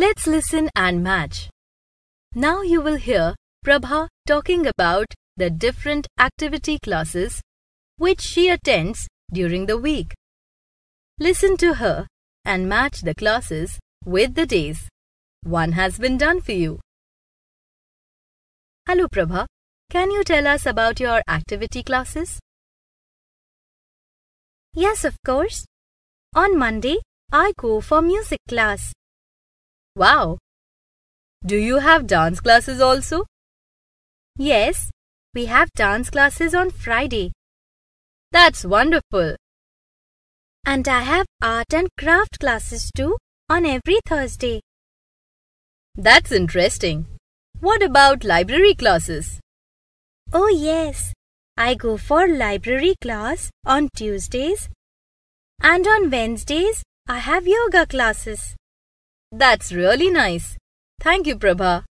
Let's listen and match. Now you will hear Prabha talking about the different activity classes which she attends during the week. Listen to her and match the classes with the days. One has been done for you. Hello Prabha, can you tell us about your activity classes? Yes, of course. On Monday, I go for music class. Wow! Do you have dance classes also? Yes, we have dance classes on Friday. That's wonderful. And I have art and craft classes too on every Thursday. That's interesting. What about library classes? Oh, yes. I go for library class on Tuesdays and on Wednesdays I have yoga classes. That's really nice. Thank you, Prabha.